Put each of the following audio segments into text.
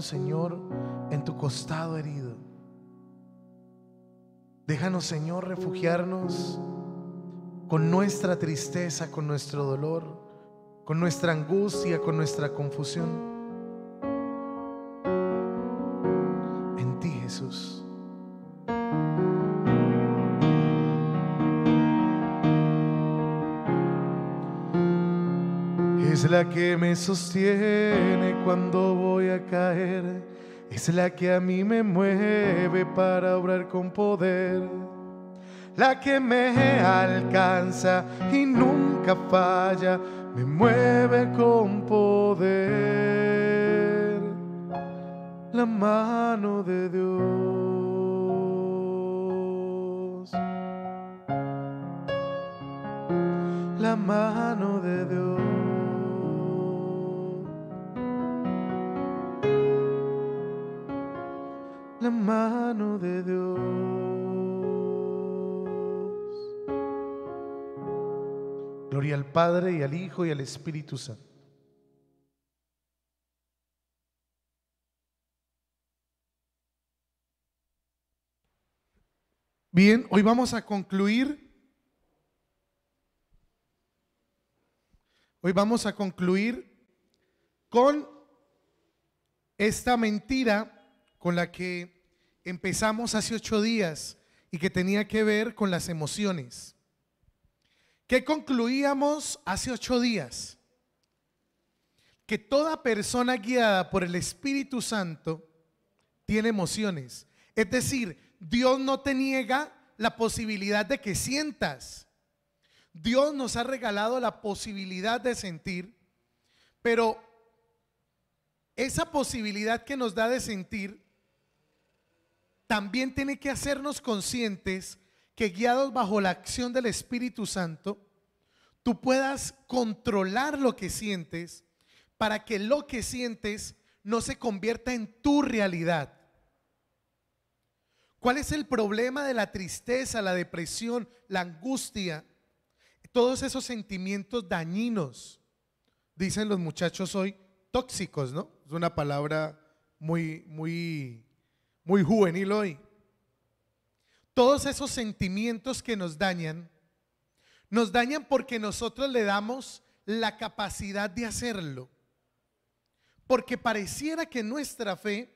Señor, en tu costado herido. Déjanos, Señor, refugiarnos con nuestra tristeza, con nuestro dolor, con nuestra angustia, con nuestra confusión. En ti, Jesús. la que me sostiene cuando voy a caer. Es la que a mí me mueve para obrar con poder. La que me alcanza y nunca falla. Me mueve con poder. La mano de Dios. La mano de Dios. mano de Dios. Gloria al Padre y al Hijo y al Espíritu Santo. Bien, hoy vamos a concluir. Hoy vamos a concluir con esta mentira con la que empezamos hace ocho días y que tenía que ver con las emociones. ¿Qué concluíamos hace ocho días? Que toda persona guiada por el Espíritu Santo tiene emociones. Es decir, Dios no te niega la posibilidad de que sientas. Dios nos ha regalado la posibilidad de sentir, pero esa posibilidad que nos da de sentir también tiene que hacernos conscientes que guiados bajo la acción del Espíritu Santo, tú puedas controlar lo que sientes para que lo que sientes no se convierta en tu realidad. ¿Cuál es el problema de la tristeza, la depresión, la angustia? Todos esos sentimientos dañinos, dicen los muchachos hoy, tóxicos, ¿no? Es una palabra muy, muy muy juvenil hoy. Todos esos sentimientos que nos dañan, nos dañan porque nosotros le damos la capacidad de hacerlo. Porque pareciera que nuestra fe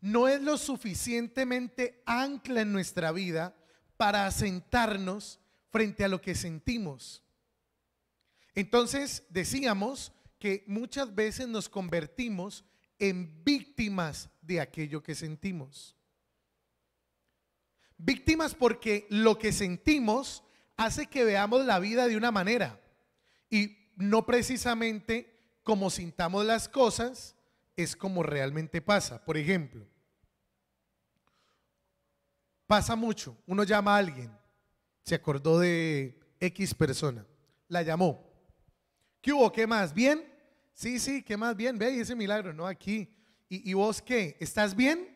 no es lo suficientemente ancla en nuestra vida para asentarnos frente a lo que sentimos. Entonces decíamos que muchas veces nos convertimos en víctimas de aquello que sentimos. Víctimas porque lo que sentimos hace que veamos la vida de una manera y no precisamente como sintamos las cosas es como realmente pasa. Por ejemplo, pasa mucho, uno llama a alguien, se acordó de X persona, la llamó. ¿Qué hubo? ¿Qué más? ¿Bien? Sí, sí, ¿qué más? Bien, ve ese milagro, no aquí. ¿Y, vos qué? ¿Estás bien?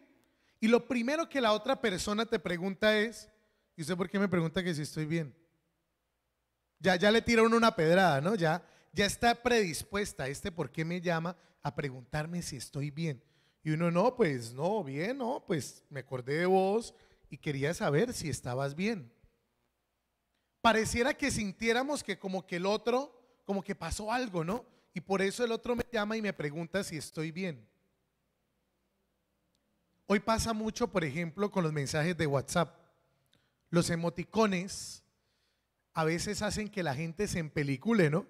Y lo primero que la otra persona te pregunta es, ¿y usted por qué me pregunta que si estoy bien? Ya, ya le tiraron una pedrada, ¿no? Ya, ya está predispuesta, este por qué me llama a preguntarme si estoy bien. Y uno, no, pues no, bien, no, pues me acordé de vos y quería saber si estabas bien. Pareciera que sintiéramos que como que el otro, como que pasó algo, ¿no? Y por eso el otro me llama y me pregunta si estoy bien. Hoy pasa mucho, por ejemplo, con los mensajes de WhatsApp. Los emoticones a veces hacen que la gente se empelicule, ¿no?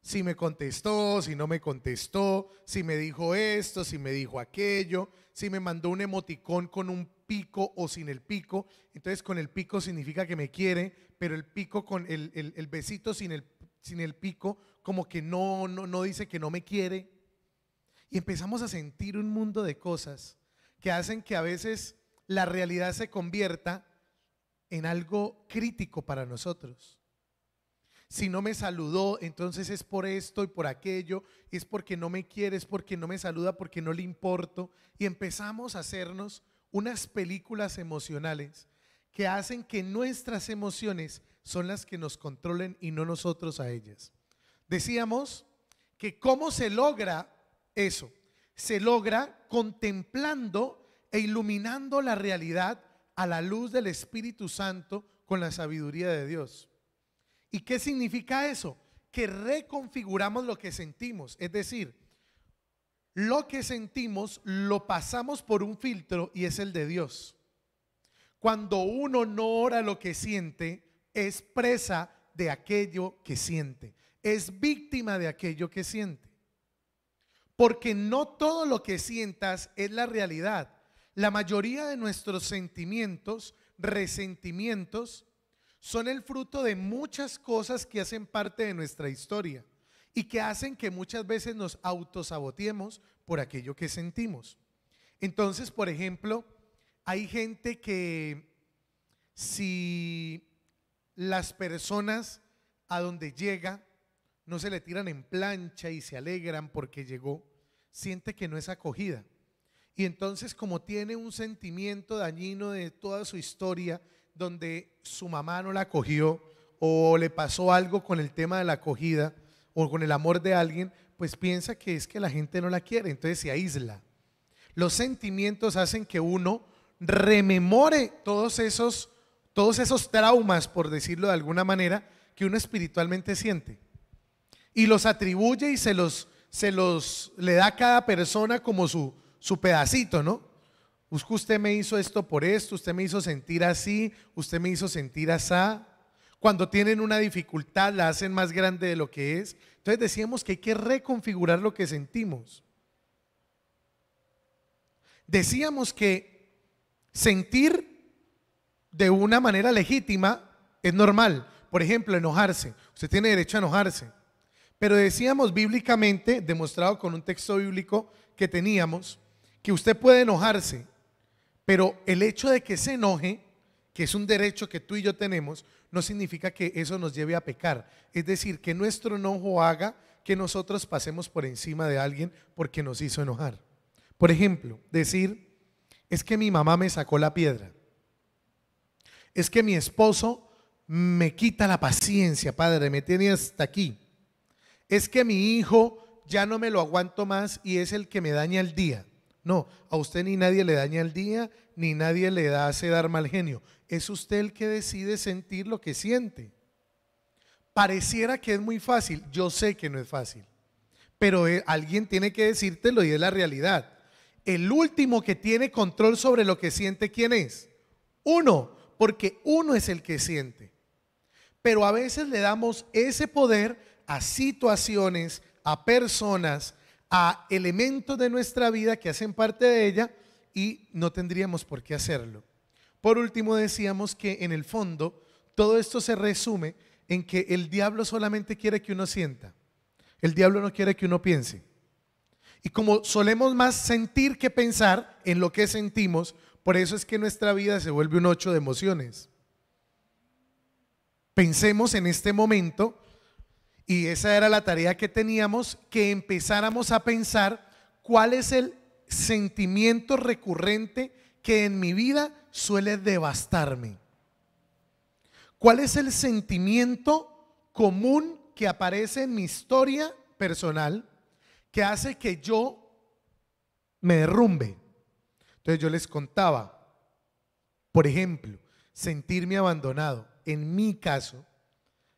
Si me contestó, si no me contestó, si me dijo esto, si me dijo aquello, si me mandó un emoticón con un pico o sin el pico. Entonces con el pico significa que me quiere, pero el pico con el, besito sin el, sin el pico como que no, no, no dice que no me quiere. Y empezamos a sentir un mundo de cosas que hacen que a veces la realidad se convierta en algo crítico para nosotros. Si no me saludó, entonces es por esto y por aquello, es porque no me quiere, es porque no me saluda, porque no le importo. Y empezamos a hacernos unas películas emocionales que hacen que nuestras emociones son las que nos controlen y no nosotros a ellas. Decíamos que cómo se logra eso se logra contemplando e iluminando la realidad a la luz del Espíritu Santo con la sabiduría de Dios. ¿Y qué significa eso? Que reconfiguramos lo que sentimos, es decir, lo que sentimos lo pasamos por un filtro y es el de Dios. Cuando uno no ora lo que siente, es presa de aquello que siente, es víctima de aquello que siente. Porque no todo lo que sientas es la realidad. La mayoría de nuestros sentimientos, resentimientos, son el fruto de muchas cosas que hacen parte de nuestra historia y que hacen que muchas veces nos autosaboteemos por aquello que sentimos. Entonces, por ejemplo, hay gente que si las personas a donde llega no se le tiran en plancha y se alegran porque llegó, siente que no es acogida. Y entonces como tiene un sentimiento dañino de toda su historia, donde su mamá no la acogió o le pasó algo con el tema de la acogida o con el amor de alguien, pues piensa que es que la gente no la quiere, entonces se aísla. Los sentimientos hacen que uno rememore todos esos, todos esos traumas, por decirlo de alguna manera, que uno espiritualmente siente y los atribuye y se los, se los le da a cada persona como su, su pedacito, ¿no? Usted me hizo esto por esto, usted me hizo sentir así, usted me hizo sentir asá. Cuando tienen una dificultad la hacen más grande de lo que es. Entonces decíamos que hay que reconfigurar lo que sentimos. Decíamos que sentir de una manera legítima es normal. Por ejemplo, enojarse. Usted tiene derecho a enojarse. Pero decíamos bíblicamente, demostrado con un texto bíblico que teníamos, que usted puede enojarse, pero el hecho de que se enoje, que es un derecho que tú y yo tenemos, no significa que eso nos lleve a pecar. Es decir, que nuestro enojo haga que nosotros pasemos por encima de alguien porque nos hizo enojar. Por ejemplo, decir, es que mi mamá me sacó la piedra. Es que mi esposo me quita la paciencia, padre, me tiene hasta aquí es que mi hijo ya no me lo aguanto más y es el que me daña el día. No, a usted ni nadie le daña el día, ni nadie le hace dar mal genio. Es usted el que decide sentir lo que siente. Pareciera que es muy fácil, yo sé que no es fácil, pero eh, alguien tiene que decírtelo y es la realidad. El último que tiene control sobre lo que siente, ¿quién es? Uno, porque uno es el que siente. Pero a veces le damos ese poder a situaciones, a personas, a elementos de nuestra vida que hacen parte de ella y no tendríamos por qué hacerlo. Por último, decíamos que en el fondo todo esto se resume en que el diablo solamente quiere que uno sienta. El diablo no quiere que uno piense. Y como solemos más sentir que pensar en lo que sentimos, por eso es que nuestra vida se vuelve un ocho de emociones. Pensemos en este momento y esa era la tarea que teníamos, que empezáramos a pensar cuál es el sentimiento recurrente que en mi vida suele devastarme. ¿Cuál es el sentimiento común que aparece en mi historia personal que hace que yo me derrumbe? Entonces yo les contaba, por ejemplo, sentirme abandonado. En mi caso,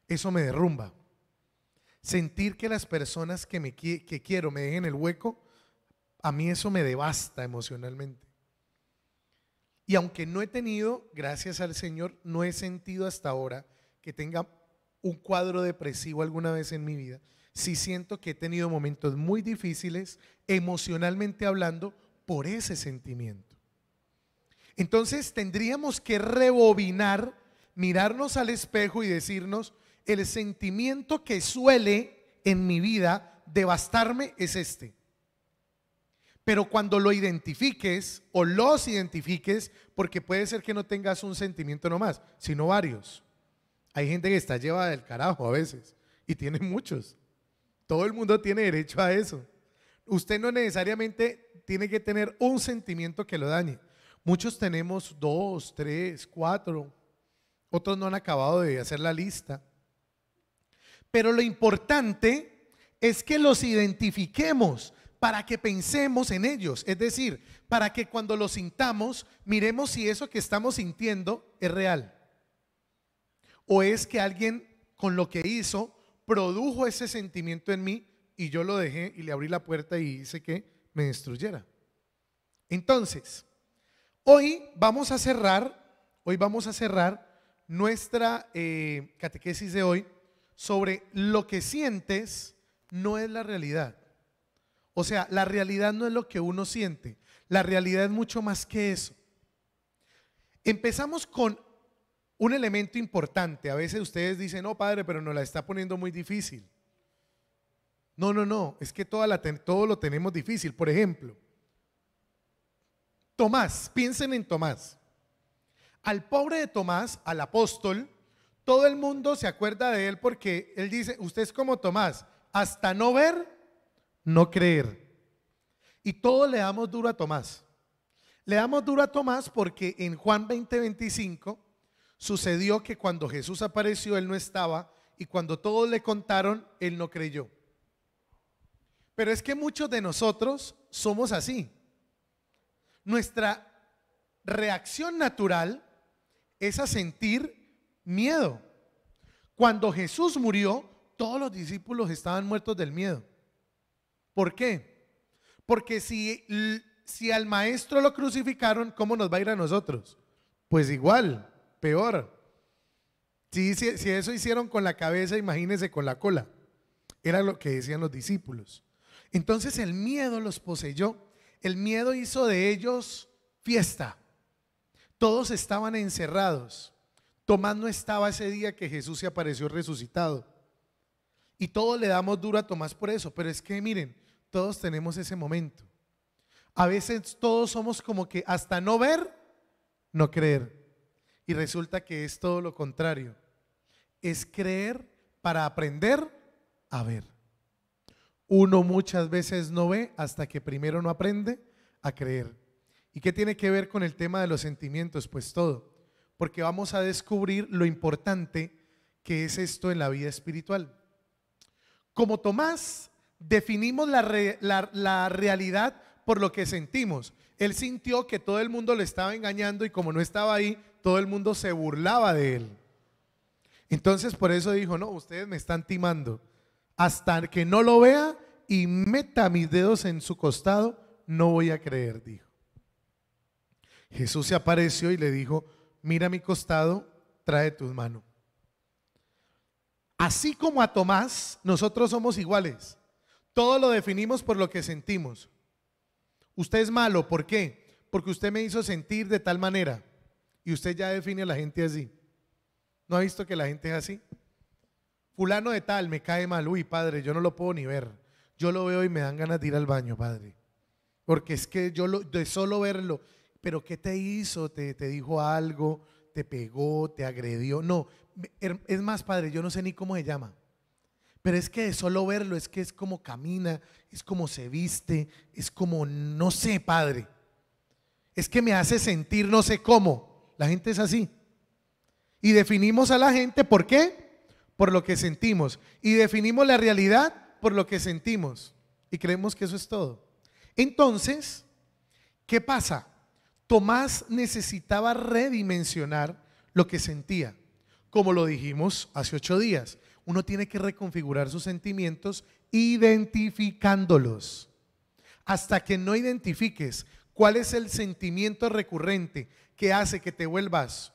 eso me derrumba sentir que las personas que, me, quiero me dejen el hueco, a mí eso me devasta emocionalmente. Y aunque no he tenido, gracias al Señor, no he sentido hasta ahora que tenga un cuadro depresivo alguna vez en mi vida, sí siento que he tenido momentos muy difíciles, emocionalmente hablando, por ese sentimiento. Entonces tendríamos que rebobinar, mirarnos al espejo y decirnos, el sentimiento que suele en mi vida devastarme es este. Pero cuando lo identifiques o los identifiques, porque puede ser que no tengas un sentimiento nomás, sino varios. Hay gente que está llevada del carajo a veces y tiene muchos. Todo el mundo tiene derecho a eso. Usted no necesariamente tiene que tener un sentimiento que lo dañe. Muchos tenemos dos, tres, cuatro. Otros no han acabado de hacer la lista. Pero lo importante es que los identifiquemos para que pensemos en ellos. Es decir, para que cuando los sintamos, miremos si eso que estamos sintiendo es real. O es que alguien con lo que hizo produjo ese sentimiento en mí y yo lo dejé y le abrí la puerta y hice que me destruyera. Entonces, hoy vamos a cerrar, hoy vamos a cerrar nuestra eh, catequesis de hoy sobre lo que sientes no es la realidad. O sea, la realidad no es lo que uno siente. La realidad es mucho más que eso. Empezamos con un elemento importante. A veces ustedes dicen, no, padre, pero nos la está poniendo muy difícil. No, no, no. Es que toda todo lo tenemos difícil. Por ejemplo, Tomás, piensen en Tomás. Al pobre de Tomás, al apóstol, todo el mundo se acuerda de él porque él dice, usted es como Tomás, hasta no ver, no creer. Y todos le damos duro a Tomás. Le damos duro a Tomás porque en Juan 20:25 sucedió que cuando Jesús apareció, él no estaba y cuando todos le contaron, él no creyó. Pero es que muchos de nosotros somos así. Nuestra reacción natural es a sentir miedo. Cuando Jesús murió, todos los discípulos estaban muertos del miedo. ¿Por qué? Porque si, si al maestro lo crucificaron, ¿cómo nos va a ir a nosotros? Pues igual, peor. Si, si, si eso hicieron con la cabeza, imagínense con la cola. Era lo que decían los discípulos. Entonces el miedo los poseyó. El miedo hizo de ellos fiesta. Todos estaban encerrados. Tomás no estaba ese día que Jesús se apareció resucitado. Y todos le damos duro a Tomás por eso, pero es que miren, todos tenemos ese momento. A veces todos somos como que hasta no ver, no creer. Y resulta que es todo lo contrario. Es creer para aprender a ver. Uno muchas veces no ve hasta que primero no aprende a creer. ¿Y qué tiene que ver con el tema de los sentimientos? Pues todo porque vamos a descubrir lo importante que es esto en la vida espiritual. Como Tomás, definimos la, realidad por lo que sentimos. Él sintió que todo el mundo le estaba engañando y como no estaba ahí, todo el mundo se burlaba de él. Entonces por eso dijo, no, ustedes me están timando. Hasta que no lo vea y meta mis dedos en su costado, no voy a creer, dijo. Jesús se apareció y le dijo, mira a mi costado, trae tus manos. Así como a Tomás, nosotros somos iguales. Todo lo definimos por lo que sentimos. Usted es malo, ¿por qué? Porque usted me hizo sentir de tal manera. Y usted ya define a la gente así. ¿No ha visto que la gente es así? Fulano de tal me cae mal. Uy, padre, yo no lo puedo ni ver. Yo lo veo y me dan ganas de ir al baño, padre. Porque es que yo lo, de solo verlo pero ¿qué te hizo? ¿Te, dijo algo? ¿Te pegó? ¿Te agredió? No, es más, padre, yo no sé ni cómo se llama. Pero es que solo verlo, es que es como camina, es como se viste, es como, no sé, padre. Es que me hace sentir no sé cómo. La gente es así. Y definimos a la gente, ¿por qué? Por lo que sentimos. Y definimos la realidad por lo que sentimos. Y creemos que eso es todo. Entonces, ¿qué pasa? Tomás necesitaba redimensionar lo que sentía. Como lo dijimos hace ocho días, uno tiene que reconfigurar sus sentimientos identificándolos. Hasta que no identifiques cuál es el sentimiento recurrente que hace que te vuelvas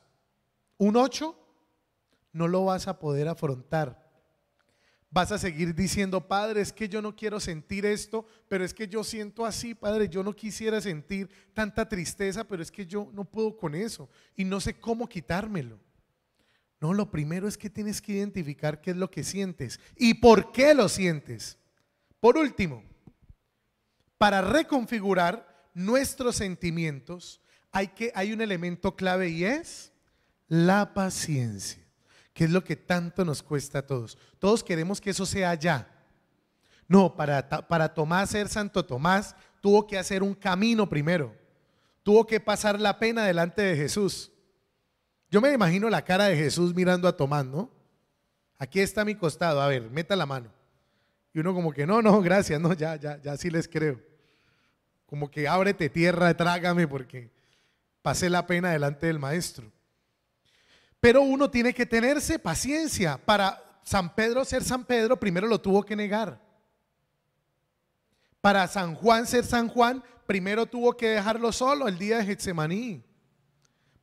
un ocho, no lo vas a poder afrontar vas a seguir diciendo, Padre, es que yo no quiero sentir esto, pero es que yo siento así, Padre, yo no quisiera sentir tanta tristeza, pero es que yo no puedo con eso y no sé cómo quitármelo. No, lo primero es que tienes que identificar qué es lo que sientes y por qué lo sientes. Por último, para reconfigurar nuestros sentimientos hay, que, hay un elemento clave y es la paciencia es lo que tanto nos cuesta a todos. Todos queremos que eso sea ya. No, para, para Tomás ser Santo Tomás tuvo que hacer un camino primero. Tuvo que pasar la pena delante de Jesús. Yo me imagino la cara de Jesús mirando a Tomás, ¿no? Aquí está a mi costado, a ver, meta la mano. Y uno como que, no, no, gracias, no, ya, ya, ya sí les creo. Como que ábrete tierra, trágame porque pasé la pena delante del maestro. Pero uno tiene que tenerse paciencia. Para San Pedro ser San Pedro, primero lo tuvo que negar. Para San Juan ser San Juan, primero tuvo que dejarlo solo el día de Getsemaní.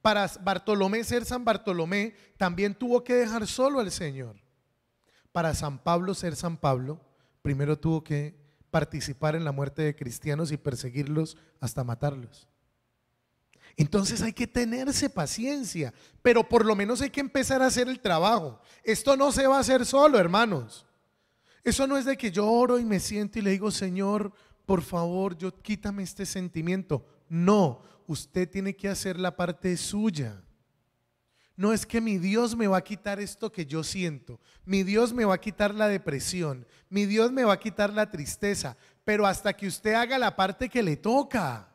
Para Bartolomé ser San Bartolomé, también tuvo que dejar solo al Señor. Para San Pablo ser San Pablo, primero tuvo que participar en la muerte de cristianos y perseguirlos hasta matarlos. Entonces hay que tenerse paciencia, pero por lo menos hay que empezar a hacer el trabajo. Esto no se va a hacer solo, hermanos. Eso no es de que yo oro y me siento y le digo, Señor, por favor, yo quítame este sentimiento. No, usted tiene que hacer la parte suya. No es que mi Dios me va a quitar esto que yo siento. Mi Dios me va a quitar la depresión. Mi Dios me va a quitar la tristeza. Pero hasta que usted haga la parte que le toca.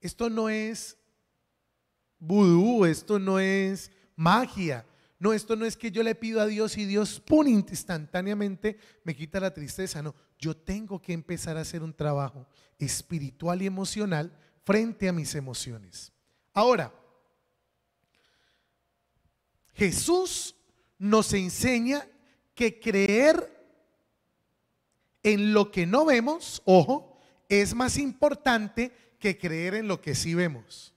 Esto no es esto no es magia. No, esto no es que yo le pido a Dios y Dios, ¡pum!, instantáneamente me quita la tristeza. No, yo tengo que empezar a hacer un trabajo espiritual y emocional frente a mis emociones. Ahora, Jesús nos enseña que creer en lo que no vemos, ojo, es más importante que creer en lo que sí vemos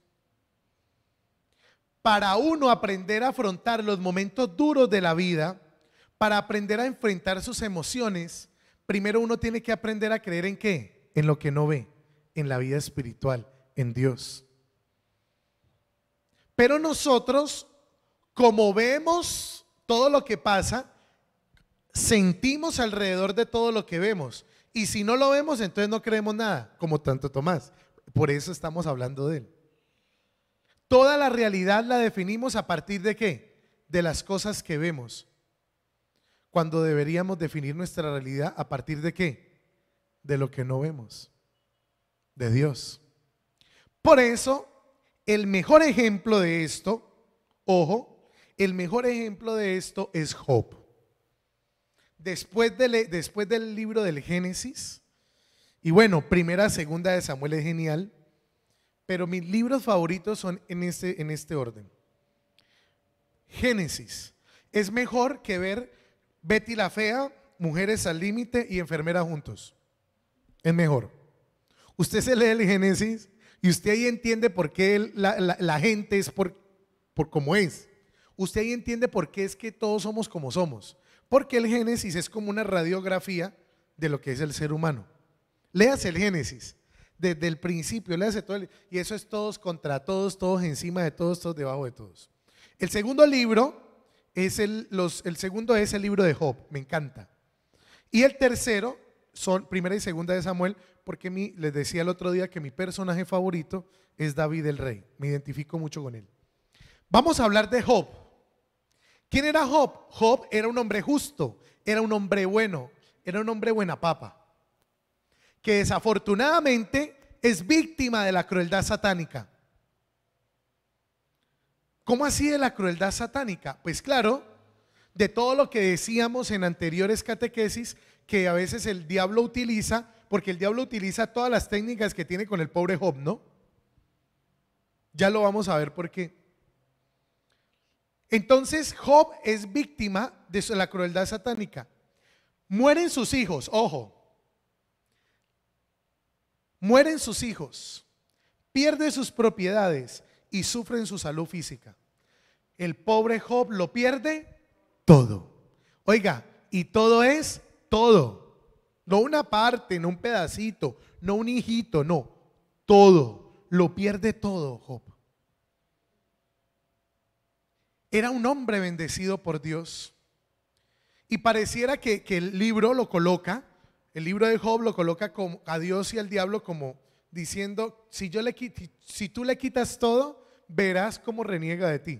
para uno aprender a afrontar los momentos duros de la vida, para aprender a enfrentar sus emociones, primero uno tiene que aprender a creer en qué? En lo que no ve, en la vida espiritual, en Dios. Pero nosotros, como vemos todo lo que pasa, sentimos alrededor de todo lo que vemos. Y si no lo vemos, entonces no creemos nada, como tanto Tomás. Por eso estamos hablando de él. Toda la realidad la definimos a partir de qué? De las cosas que vemos. Cuando deberíamos definir nuestra realidad a partir de qué? De lo que no vemos. De Dios. Por eso, el mejor ejemplo de esto, ojo, el mejor ejemplo de esto es Job. Después, después del libro del Génesis, y bueno, primera, segunda de Samuel es genial, pero mis libros favoritos son en este, en este orden. Génesis. Es mejor que ver Betty la Fea, Mujeres al Límite y Enfermera juntos. Es mejor. Usted se lee el Génesis y usted ahí entiende por qué la, gente es por, por como es. Usted ahí entiende por qué es que todos somos como somos. Porque el Génesis es como una radiografía de lo que es el ser humano. Léase el Génesis desde el principio. le hace todo y eso es todos contra todos, todos encima de todos, todos debajo de todos. El segundo libro es el, los, el segundo es el libro de Job, me encanta. Y el tercero son primera y segunda de Samuel, porque mi, les decía el otro día que mi personaje favorito es David el rey. Me identifico mucho con él. Vamos a hablar de Job. ¿Quién era Job? Job era un hombre justo, era un hombre bueno, era un hombre buena papa que desafortunadamente es víctima de la crueldad satánica. ¿Cómo así de la crueldad satánica? Pues claro, de todo lo que decíamos en anteriores catequesis, que a veces el diablo utiliza, porque el diablo utiliza todas las técnicas que tiene con el pobre Job, ¿no? Ya lo vamos a ver por qué. Entonces Job es víctima de la crueldad satánica. Mueren sus hijos, ojo, Mueren sus hijos, pierden sus propiedades y sufren su salud física. El pobre Job lo pierde todo. Oiga, y todo es todo. No una parte, no un pedacito, no un hijito, no. Todo. Lo pierde todo Job. Era un hombre bendecido por Dios. Y pareciera que, que el libro lo coloca el libro de Job lo coloca a Dios y al diablo como diciendo, si, yo le, tú le quitas todo, verás cómo reniega de ti.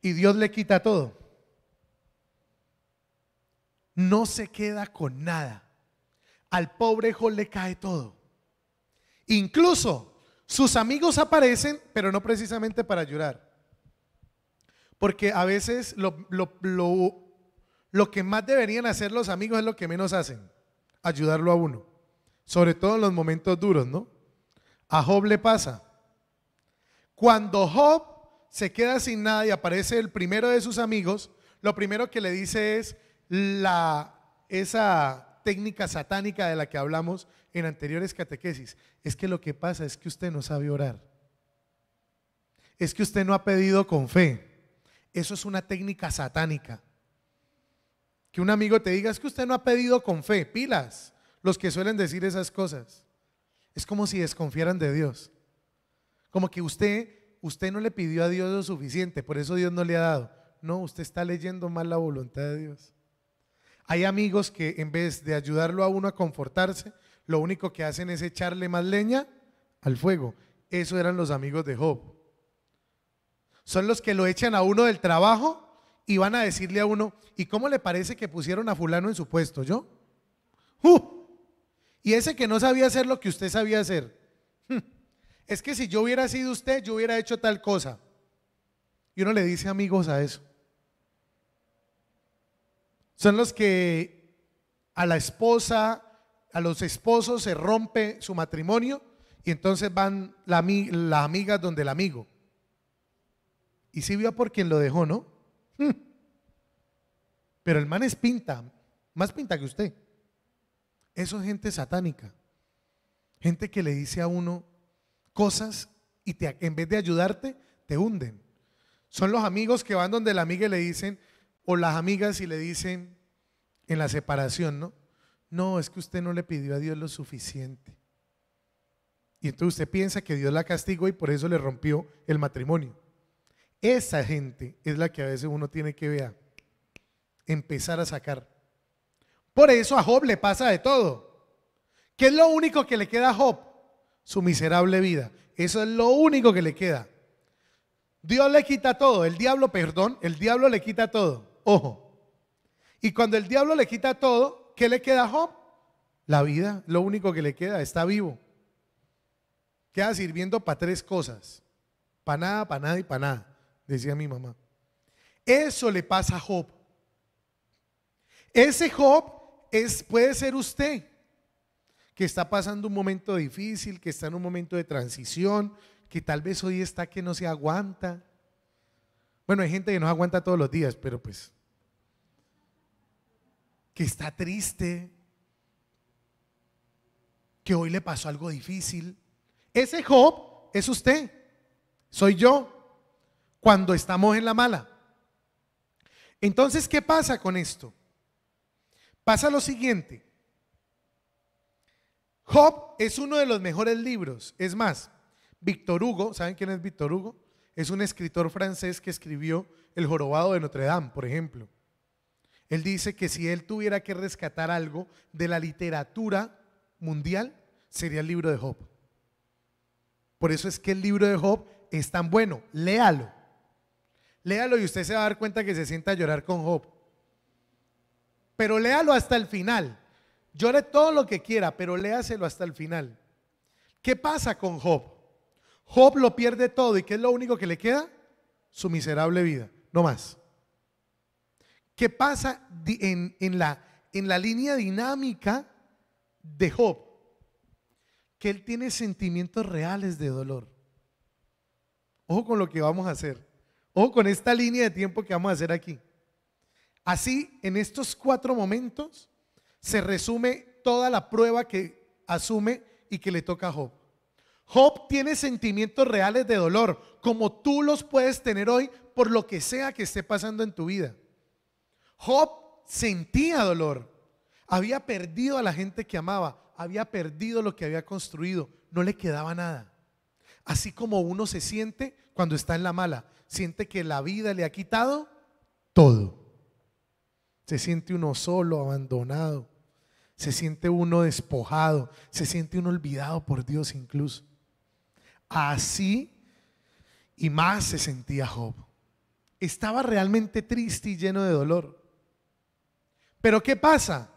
Y Dios le quita todo. No se queda con nada. Al pobre Job le cae todo. Incluso sus amigos aparecen, pero no precisamente para llorar. Porque a veces lo lo que más deberían hacer los amigos es lo que menos hacen, ayudarlo a uno. Sobre todo en los momentos duros, ¿no? A Job le pasa. Cuando Job se queda sin nada y aparece el primero de sus amigos, lo primero que le dice es la, esa técnica satánica de la que hablamos en anteriores catequesis. Es que lo que pasa es que usted no sabe orar. Es que usted no ha pedido con fe. Eso es una técnica satánica que un amigo te diga, es que usted no ha pedido con fe, pilas, los que suelen decir esas cosas. Es como si desconfiaran de Dios. Como que usted, usted no le pidió a Dios lo suficiente, por eso Dios no le ha dado. No, usted está leyendo mal la voluntad de Dios. Hay amigos que en vez de ayudarlo a uno a confortarse, lo único que hacen es echarle más leña al fuego. Eso eran los amigos de Job. Son los que lo echan a uno del trabajo y van a decirle a uno, ¿y cómo le parece que pusieron a fulano en su puesto? ¿Yo? ¡Uh! Y ese que no sabía hacer lo que usted sabía hacer. Hmm. Es que si yo hubiera sido usted, yo hubiera hecho tal cosa. Y uno le dice amigos a eso. Son los que a la esposa, a los esposos se rompe su matrimonio y entonces van las la amigas donde el amigo. Y si vio por quien lo dejó, ¿no? Pero el man es pinta, más pinta que usted. Eso es gente satánica. Gente que le dice a uno cosas y en vez de ayudarte, te hunden. Son los amigos que van donde la amiga y le dicen, o las amigas y le dicen en la separación, ¿no? No, es que usted no le pidió a Dios lo suficiente. Y entonces usted piensa que Dios la castigó y por eso le rompió el matrimonio. Esa gente es la que a veces uno tiene que ver, empezar a sacar. Por eso a Job le pasa de todo. ¿Qué es lo único que le queda a Job? Su miserable vida. Eso es lo único que le queda. Dios le quita todo. El diablo, perdón, el diablo le quita todo. Ojo. Y cuando el diablo le quita todo, ¿qué le queda a Job? La vida, lo único que le queda, está vivo. Queda sirviendo para tres cosas. Para nada, para nada y para nada decía mi mamá. Eso le pasa a Job. Ese Job es, puede ser usted, que está pasando un momento difícil, que está en un momento de transición, que tal vez hoy está que no se aguanta. Bueno, hay gente que no aguanta todos los días, pero pues que está triste, que hoy le pasó algo difícil. Ese Job es usted, soy yo cuando estamos en la mala. Entonces, ¿qué pasa con esto? Pasa lo siguiente. Job es uno de los mejores libros. Es más, Víctor Hugo, ¿saben quién es Víctor Hugo? Es un escritor francés que escribió El jorobado de Notre Dame, por ejemplo. Él dice que si él tuviera que rescatar algo de la literatura mundial, sería el libro de Job. Por eso es que el libro de Job es tan bueno. Léalo. Léalo y usted se va a dar cuenta que se sienta a llorar con Job. Pero léalo hasta el final. Llore todo lo que quiera, pero léaselo hasta el final. ¿Qué pasa con Job? Job lo pierde todo y ¿qué es lo único que le queda? Su miserable vida, no más. ¿Qué pasa en, en la, en la línea dinámica de Job? Que él tiene sentimientos reales de dolor. Ojo con lo que vamos a hacer o con esta línea de tiempo que vamos a hacer aquí. Así, en estos cuatro momentos, se resume toda la prueba que asume y que le toca a Job. Job tiene sentimientos reales de dolor, como tú los puedes tener hoy por lo que sea que esté pasando en tu vida. Job sentía dolor, había perdido a la gente que amaba, había perdido lo que había construido, no le quedaba nada. Así como uno se siente cuando está en la mala, siente que la vida le ha quitado todo. Se siente uno solo, abandonado. Se siente uno despojado. Se siente uno olvidado por Dios incluso. Así y más se sentía Job. Estaba realmente triste y lleno de dolor. Pero ¿qué pasa?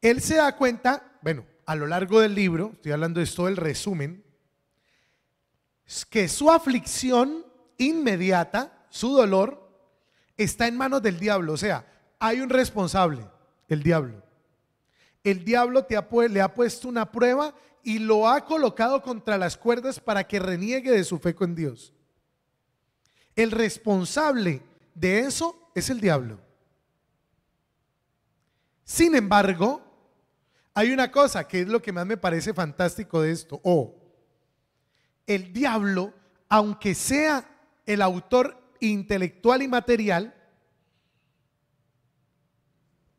Él se da cuenta, bueno, a lo largo del libro, estoy hablando de esto, el resumen, que su aflicción inmediata, su dolor, está en manos del diablo. O sea, hay un responsable, el diablo. El diablo te le ha puesto una prueba y lo ha colocado contra las cuerdas para que reniegue de su fe con Dios. El responsable de eso es el diablo. Sin embargo, hay una cosa que es lo que más me parece fantástico de esto, oh, el diablo, aunque sea el autor intelectual y material,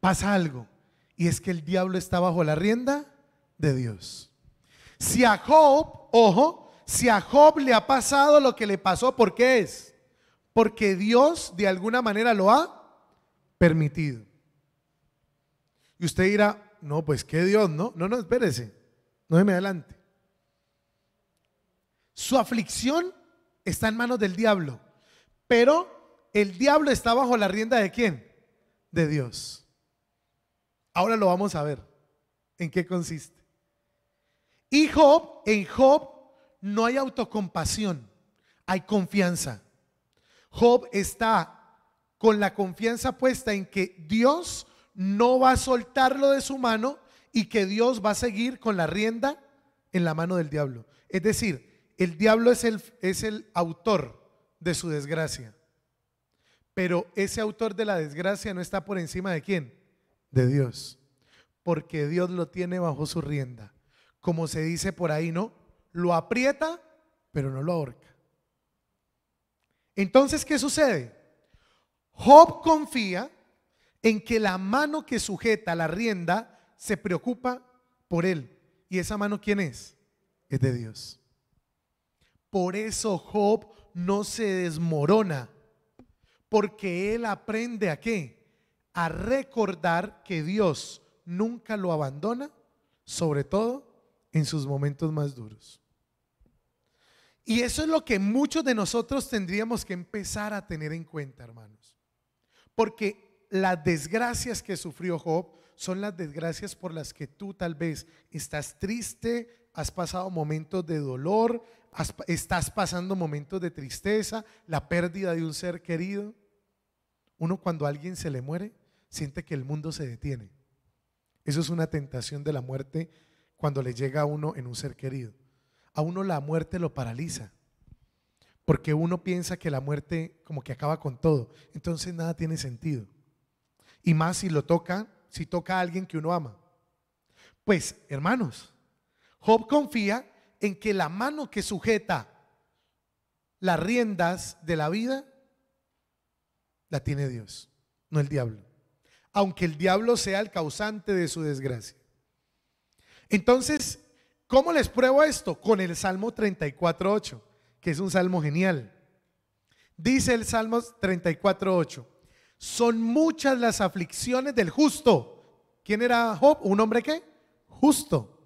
pasa algo. Y es que el diablo está bajo la rienda de Dios. Si a Job, ojo, si a Job le ha pasado lo que le pasó, ¿por qué es? Porque Dios de alguna manera lo ha permitido. Y usted dirá, no, pues qué Dios, ¿no? No, no, espérese, no se me adelante. Su aflicción está en manos del diablo, pero el diablo está bajo la rienda de quién? De Dios. Ahora lo vamos a ver. ¿En qué consiste? Y Job, en Job no hay autocompasión, hay confianza. Job está con la confianza puesta en que Dios no va a soltarlo de su mano y que Dios va a seguir con la rienda en la mano del diablo. Es decir, el diablo es el, es el autor de su desgracia. Pero ese autor de la desgracia no está por encima de quién? De Dios. Porque Dios lo tiene bajo su rienda. Como se dice por ahí, ¿no? Lo aprieta, pero no lo ahorca. Entonces, ¿qué sucede? Job confía en que la mano que sujeta la rienda se preocupa por él. ¿Y esa mano quién es? Es de Dios. Por eso Job no se desmorona, porque él aprende a qué? A recordar que Dios nunca lo abandona, sobre todo en sus momentos más duros. Y eso es lo que muchos de nosotros tendríamos que empezar a tener en cuenta, hermanos. Porque las desgracias que sufrió Job son las desgracias por las que tú tal vez estás triste, has pasado momentos de dolor, estás pasando momentos de tristeza, la pérdida de un ser querido. Uno cuando alguien se le muere, siente que el mundo se detiene. Eso es una tentación de la muerte cuando le llega a uno en un ser querido. A uno la muerte lo paraliza, porque uno piensa que la muerte como que acaba con todo. Entonces nada tiene sentido. Y más si lo toca, si toca a alguien que uno ama. Pues, hermanos, Job confía en que la mano que sujeta las riendas de la vida la tiene Dios, no el diablo. Aunque el diablo sea el causante de su desgracia. Entonces, ¿cómo les pruebo esto? Con el Salmo 34.8, que es un salmo genial. Dice el Salmo 34.8, son muchas las aflicciones del justo. ¿Quién era Job? Un hombre qué? justo.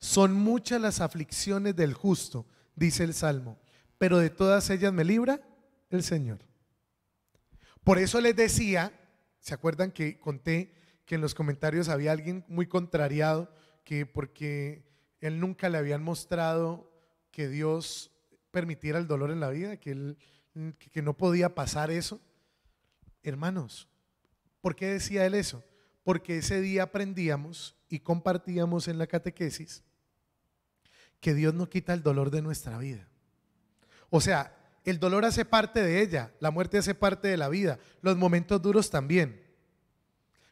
Son muchas las aflicciones del justo, dice el Salmo, pero de todas ellas me libra el Señor. Por eso les decía, ¿se acuerdan que conté que en los comentarios había alguien muy contrariado que porque él nunca le habían mostrado que Dios permitiera el dolor en la vida, que él que no podía pasar eso? Hermanos, ¿por qué decía él eso? Porque ese día aprendíamos y compartíamos en la catequesis que Dios no quita el dolor de nuestra vida. O sea, el dolor hace parte de ella, la muerte hace parte de la vida, los momentos duros también.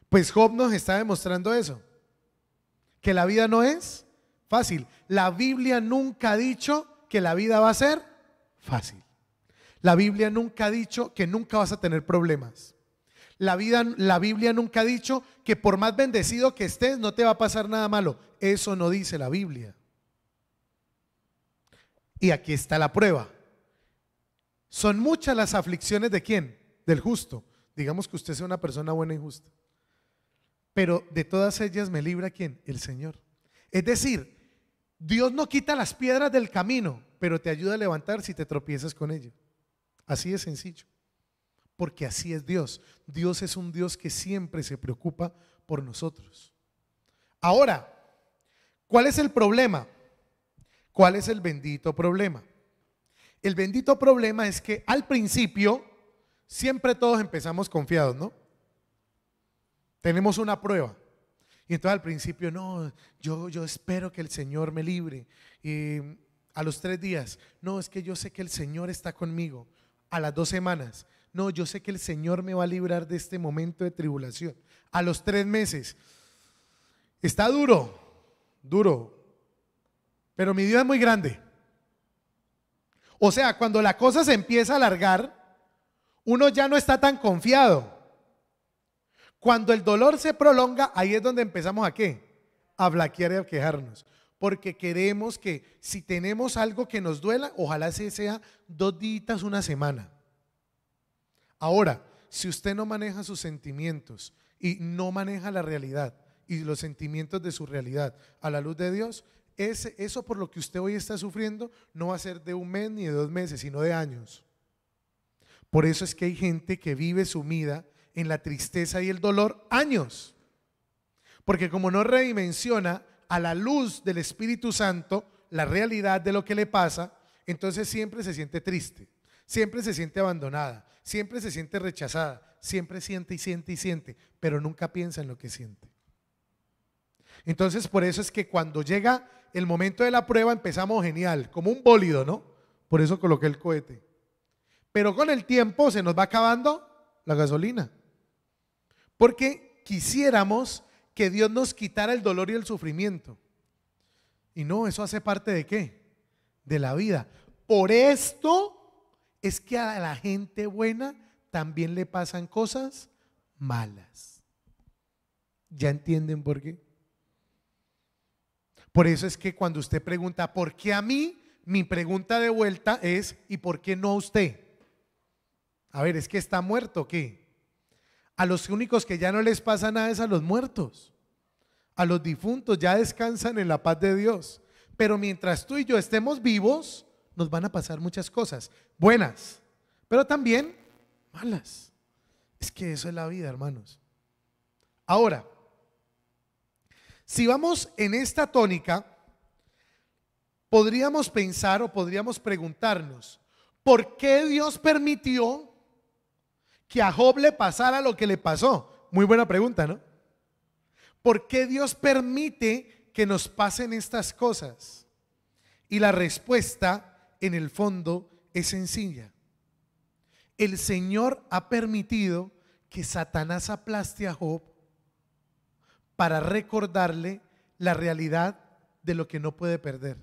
Pues Job nos está demostrando eso, que la vida no es fácil. La Biblia nunca ha dicho que la vida va a ser fácil. La Biblia nunca ha dicho que nunca vas a tener problemas. La, vida, la Biblia nunca ha dicho que por más bendecido que estés no te va a pasar nada malo. Eso no dice la Biblia. Y aquí está la prueba. Son muchas las aflicciones de quién? Del justo. Digamos que usted sea una persona buena y justa. Pero de todas ellas me libra quién? El Señor. Es decir, Dios no quita las piedras del camino, pero te ayuda a levantar si te tropiezas con ellas. Así de sencillo. Porque así es Dios. Dios es un Dios que siempre se preocupa por nosotros. Ahora, ¿cuál es el problema? ¿Cuál es el bendito problema? El bendito problema es que al principio siempre todos empezamos confiados, ¿no? Tenemos una prueba. Y entonces al principio, no, yo, yo espero que el Señor me libre. Y a los tres días, no, es que yo sé que el Señor está conmigo. A las dos semanas, no, yo sé que el Señor me va a librar de este momento de tribulación. A los tres meses, está duro, duro, pero mi Dios es muy grande. O sea, cuando la cosa se empieza a alargar, uno ya no está tan confiado. Cuando el dolor se prolonga, ahí es donde empezamos a qué? A blaquear y a quejarnos. Porque queremos que si tenemos algo que nos duela, ojalá sea dos días, una semana. Ahora, si usted no maneja sus sentimientos y no maneja la realidad y los sentimientos de su realidad a la luz de Dios, eso por lo que usted hoy está sufriendo no va a ser de un mes ni de dos meses, sino de años. Por eso es que hay gente que vive sumida en la tristeza y el dolor años. Porque como no redimensiona a la luz del Espíritu Santo la realidad de lo que le pasa, entonces siempre se siente triste, siempre se siente abandonada, siempre se siente rechazada, siempre siente y siente y siente, pero nunca piensa en lo que siente. Entonces, por eso es que cuando llega el momento de la prueba empezamos genial, como un bólido, ¿no? Por eso coloqué el cohete. Pero con el tiempo se nos va acabando la gasolina. Porque quisiéramos que Dios nos quitara el dolor y el sufrimiento. Y no, eso hace parte de qué? De la vida. Por esto es que a la gente buena también le pasan cosas malas. ¿Ya entienden por qué? Por eso es que cuando usted pregunta, ¿por qué a mí? Mi pregunta de vuelta es, ¿y por qué no a usted? A ver, es que está muerto, ¿qué? A los únicos que ya no les pasa nada es a los muertos. A los difuntos ya descansan en la paz de Dios. Pero mientras tú y yo estemos vivos, nos van a pasar muchas cosas, buenas, pero también malas. Es que eso es la vida, hermanos. Ahora, si vamos en esta tónica, podríamos pensar o podríamos preguntarnos, ¿por qué Dios permitió que a Job le pasara lo que le pasó? Muy buena pregunta, ¿no? ¿Por qué Dios permite que nos pasen estas cosas? Y la respuesta, en el fondo, es sencilla. El Señor ha permitido que Satanás aplaste a Job para recordarle la realidad de lo que no puede perder.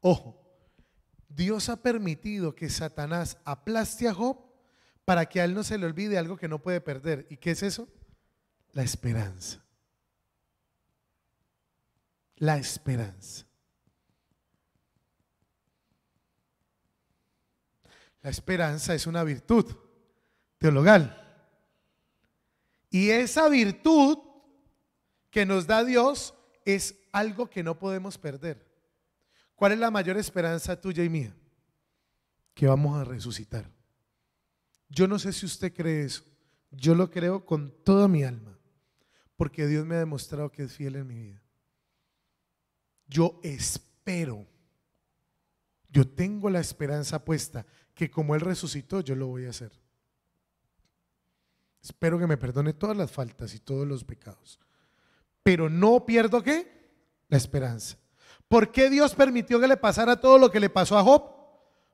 Ojo, Dios ha permitido que Satanás aplaste a Job para que a él no se le olvide algo que no puede perder. ¿Y qué es eso? La esperanza. La esperanza. La esperanza es una virtud teologal. Y esa virtud que nos da Dios es algo que no podemos perder. ¿Cuál es la mayor esperanza tuya y mía? Que vamos a resucitar. Yo no sé si usted cree eso. Yo lo creo con toda mi alma. Porque Dios me ha demostrado que es fiel en mi vida. Yo espero. Yo tengo la esperanza puesta que como Él resucitó, yo lo voy a hacer. Espero que me perdone todas las faltas y todos los pecados. Pero no pierdo qué? La esperanza. ¿Por qué Dios permitió que le pasara todo lo que le pasó a Job?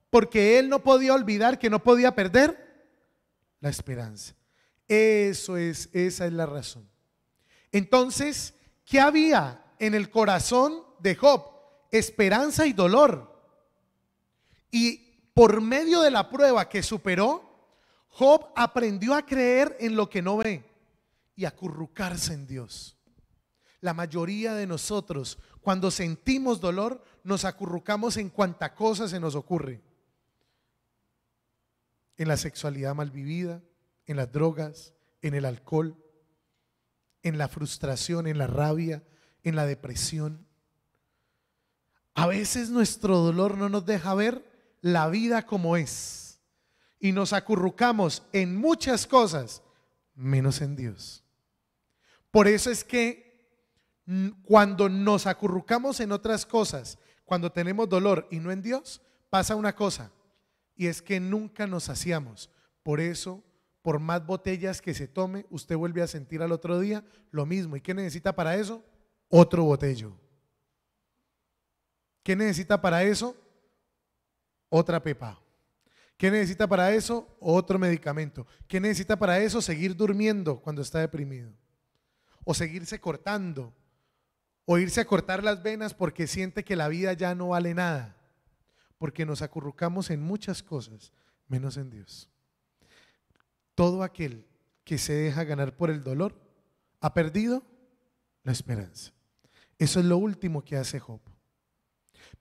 Porque él no podía olvidar que no podía perder la esperanza. Eso es, esa es la razón. Entonces, ¿qué había en el corazón de Job? Esperanza y dolor. Y por medio de la prueba que superó, Job aprendió a creer en lo que no ve y a currucarse en Dios. La mayoría de nosotros, cuando sentimos dolor, nos acurrucamos en cuanta cosa se nos ocurre. En la sexualidad mal vivida en las drogas, en el alcohol, en la frustración, en la rabia, en la depresión. A veces nuestro dolor no nos deja ver la vida como es y nos acurrucamos en muchas cosas, menos en Dios. Por eso es que mm, cuando nos acurrucamos en otras cosas, cuando tenemos dolor y no en Dios, pasa una cosa, y es que nunca nos saciamos. Por eso, por más botellas que se tome, usted vuelve a sentir al otro día lo mismo. ¿Y qué necesita para eso? Otro botello. ¿Qué necesita para eso? Otra pepa. ¿Qué necesita para eso? Otro medicamento. ¿Qué necesita para eso? Seguir durmiendo cuando está deprimido. O seguirse cortando. O irse a cortar las venas porque siente que la vida ya no vale nada. Porque nos acurrucamos en muchas cosas, menos en Dios. Todo aquel que se deja ganar por el dolor ha perdido la esperanza. Eso es lo último que hace Job.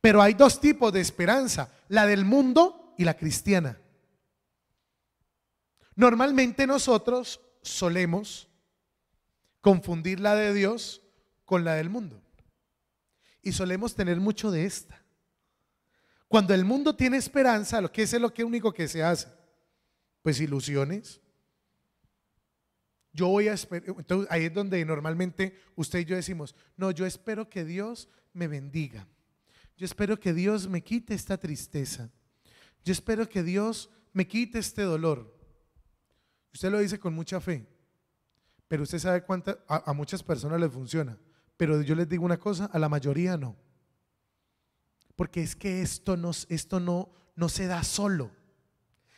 Pero hay dos tipos de esperanza. La del mundo y la cristiana. Normalmente nosotros solemos confundir la de Dios con la del mundo. Y solemos tener mucho de esta. Cuando el mundo tiene esperanza, lo que es lo que único que se hace, pues ilusiones. Yo voy a esperar, entonces ahí es donde normalmente usted y yo decimos, no, yo espero que Dios me bendiga. Yo espero que Dios me quite esta tristeza. Yo espero que Dios me quite este dolor. Usted lo dice con mucha fe, pero usted sabe cuánta, a, muchas personas les funciona. Pero yo les digo una cosa, a la mayoría no. Porque es que esto, no, esto no, no se da solo.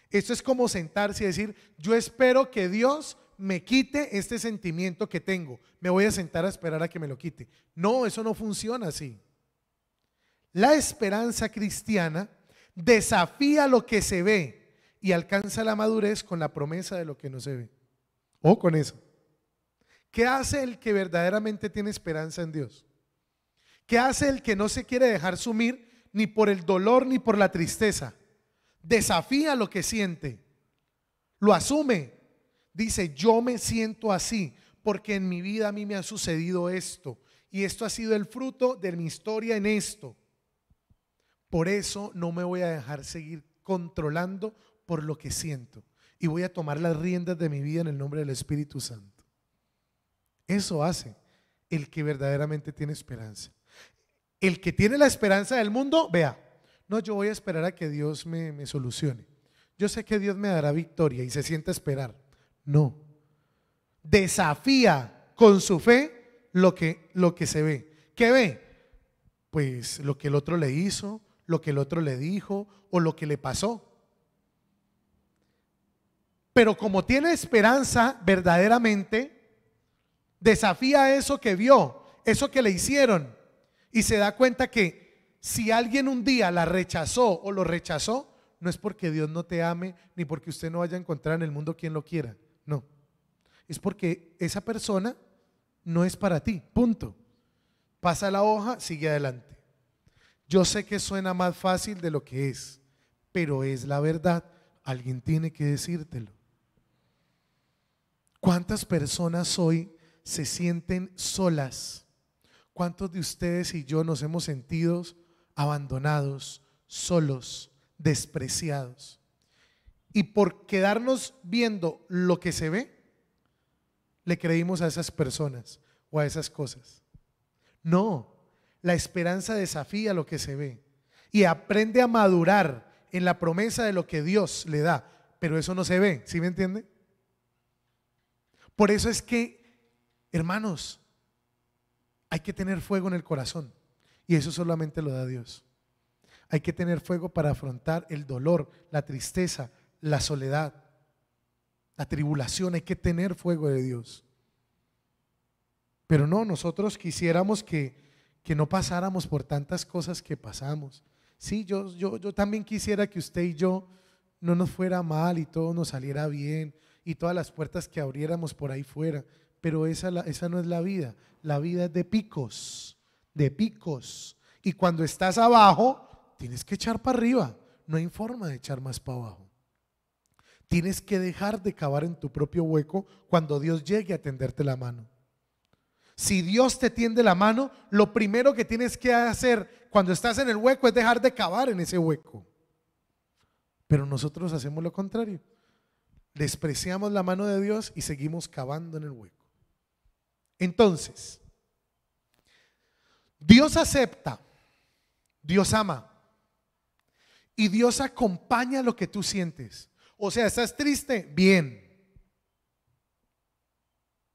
Esto es como sentarse y decir, yo espero que Dios me quite este sentimiento que tengo. Me voy a sentar a esperar a que me lo quite. No, eso no funciona así. La esperanza cristiana Desafía lo que se ve y alcanza la madurez con la promesa de lo que no se ve. O con eso. ¿Qué hace el que verdaderamente tiene esperanza en Dios? ¿Qué hace el que no se quiere dejar sumir ni por el dolor ni por la tristeza? Desafía lo que siente. Lo asume. Dice, yo me siento así porque en mi vida a mí me ha sucedido esto. Y esto ha sido el fruto de mi historia en esto. Por eso no me voy a dejar seguir controlando por lo que siento. Y voy a tomar las riendas de mi vida en el nombre del Espíritu Santo. Eso hace el que verdaderamente tiene esperanza. El que tiene la esperanza del mundo, vea, no, yo voy a esperar a que Dios me, solucione. Yo sé que Dios me dará victoria y se sienta a esperar. No. Desafía con su fe lo que, lo que se ve. ¿Qué ve? Pues lo que el otro le hizo, lo que el otro le dijo o lo que le pasó. Pero como tiene esperanza verdaderamente, desafía eso que vio, eso que le hicieron, y se da cuenta que si alguien un día la rechazó o lo rechazó, no es porque Dios no te ame ni porque usted no vaya a encontrar en el mundo quien lo quiera, no. Es porque esa persona no es para ti, punto. Pasa la hoja, sigue adelante. Yo sé que suena más fácil de lo que es, pero es la verdad. Alguien tiene que decírtelo. ¿Cuántas personas hoy se sienten solas? ¿Cuántos de ustedes y yo nos hemos sentido abandonados, solos, despreciados? Y por quedarnos viendo lo que se ve, le creímos a esas personas o a esas cosas. No, la esperanza desafía lo que se ve y aprende a madurar en la promesa de lo que Dios le da, pero eso no se ve, ¿sí me entiende? Por eso es que, hermanos, hay que tener fuego en el corazón y eso solamente lo da Dios. Hay que tener fuego para afrontar el dolor, la tristeza, la soledad, la tribulación, hay que tener fuego de Dios. Pero no, nosotros quisiéramos que que no pasáramos por tantas cosas que pasamos. Sí, yo, yo, también quisiera que usted y yo no nos fuera mal y todo nos saliera bien y todas las puertas que abriéramos por ahí fuera, pero esa, esa no es la vida. La vida es de picos, de picos. Y cuando estás abajo, tienes que echar para arriba. No hay forma de echar más para abajo. Tienes que dejar de cavar en tu propio hueco cuando Dios llegue a tenderte la mano. Si Dios te tiende la mano, lo primero que tienes que hacer cuando estás en el hueco es dejar de cavar en ese hueco. Pero nosotros hacemos lo contrario. Despreciamos la mano de Dios y seguimos cavando en el hueco. Entonces, Dios acepta, Dios ama y Dios acompaña lo que tú sientes. O sea, estás triste, bien.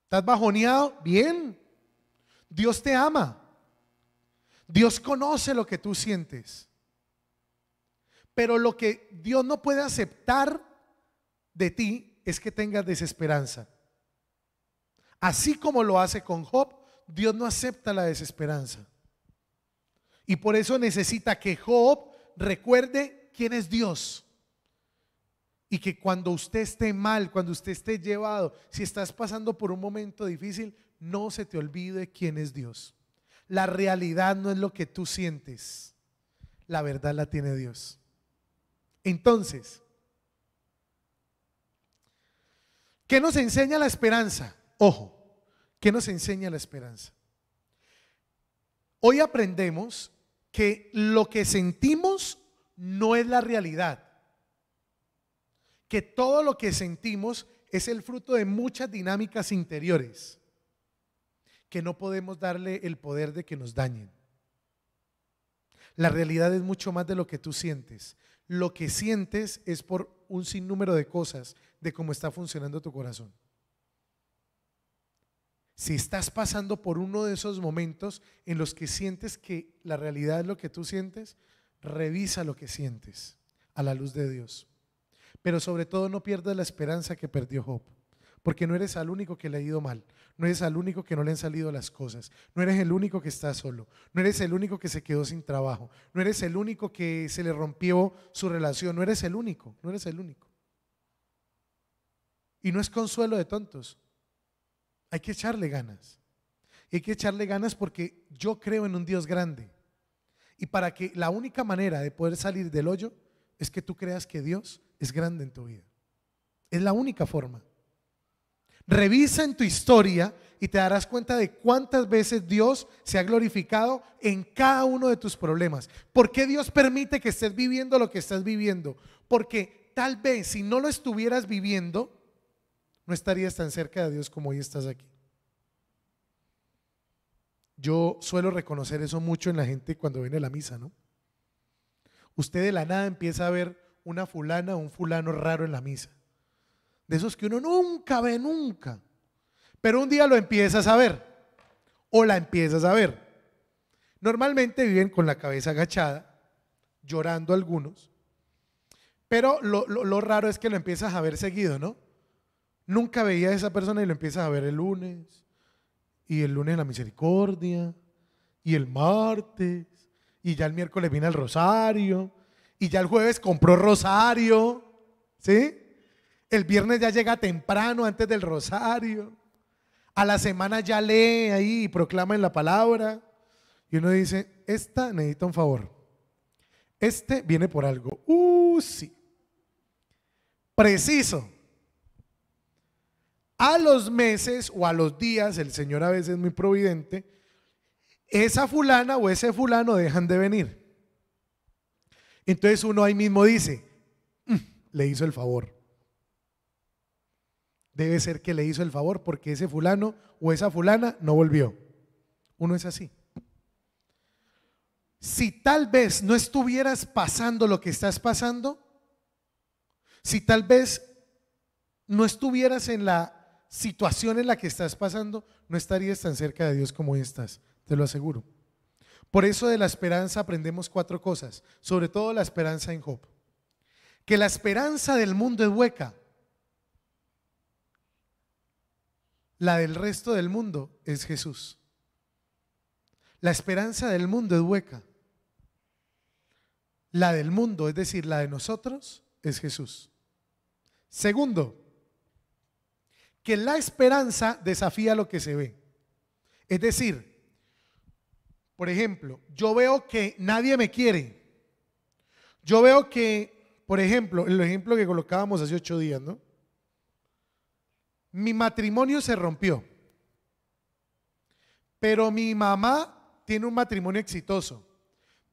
¿Estás bajoneado? Bien. Dios te ama. Dios conoce lo que tú sientes. Pero lo que Dios no puede aceptar de ti es que tengas desesperanza. Así como lo hace con Job, Dios no acepta la desesperanza. Y por eso necesita que Job recuerde quién es Dios. Y que cuando usted esté mal, cuando usted esté llevado, si estás pasando por un momento difícil, no se te olvide quién es Dios. La realidad no es lo que tú sientes. La verdad la tiene Dios. Entonces, ¿qué nos enseña la esperanza? Ojo, ¿qué nos enseña la esperanza? Hoy aprendemos que lo que sentimos no es la realidad. Que todo lo que sentimos es el fruto de muchas dinámicas interiores que no podemos darle el poder de que nos dañen. La realidad es mucho más de lo que tú sientes. Lo que sientes es por un sinnúmero de cosas de cómo está funcionando tu corazón. Si estás pasando por uno de esos momentos en los que sientes que la realidad es lo que tú sientes, revisa lo que sientes a la luz de Dios. Pero sobre todo no pierdas la esperanza que perdió Job porque no eres al único que le ha ido mal, no eres al único que no le han salido las cosas, no eres el único que está solo, no eres el único que se quedó sin trabajo, no eres el único que se le rompió su relación, no eres el único, no eres el único. Y no es consuelo de tontos, hay que echarle ganas, hay que echarle ganas porque yo creo en un Dios grande. Y para que la única manera de poder salir del hoyo es que tú creas que Dios es grande en tu vida. Es la única forma. Revisa en tu historia y te darás cuenta de cuántas veces Dios se ha glorificado en cada uno de tus problemas. ¿Por qué Dios permite que estés viviendo lo que estás viviendo? Porque tal vez si no lo estuvieras viviendo, no estarías tan cerca de Dios como hoy estás aquí. Yo suelo reconocer eso mucho en la gente cuando viene a la misa, ¿no? Usted de la nada empieza a ver una fulana o un fulano raro en la misa de esos que uno nunca ve, nunca. Pero un día lo empiezas a ver o la empiezas a ver. Normalmente viven con la cabeza agachada, llorando algunos, pero lo, raro es que lo empiezas a ver seguido, ¿no? Nunca veía a esa persona y lo empiezas a ver el lunes, y el lunes la misericordia, y el martes, y ya el miércoles viene el rosario, y ya el jueves compró rosario, ¿sí? El viernes ya llega temprano, antes del rosario. A la semana ya lee ahí y proclama en la palabra. Y uno dice, esta necesita un favor. Este viene por algo. Uh, sí. Preciso. A los meses o a los días, el Señor a veces es muy providente, esa fulana o ese fulano dejan de venir. Entonces uno ahí mismo dice, mm, le hizo el favor debe ser que le hizo el favor porque ese fulano o esa fulana no volvió. Uno es así. Si tal vez no estuvieras pasando lo que estás pasando, si tal vez no estuvieras en la situación en la que estás pasando, no estarías tan cerca de Dios como estás, te lo aseguro. Por eso de la esperanza aprendemos cuatro cosas, sobre todo la esperanza en Job. Que la esperanza del mundo es hueca, La del resto del mundo es Jesús. La esperanza del mundo es hueca. La del mundo, es decir, la de nosotros, es Jesús. Segundo, que la esperanza desafía lo que se ve. Es decir, por ejemplo, yo veo que nadie me quiere. Yo veo que, por ejemplo, el ejemplo que colocábamos hace ocho días, ¿no? mi matrimonio se rompió, pero mi mamá tiene un matrimonio exitoso,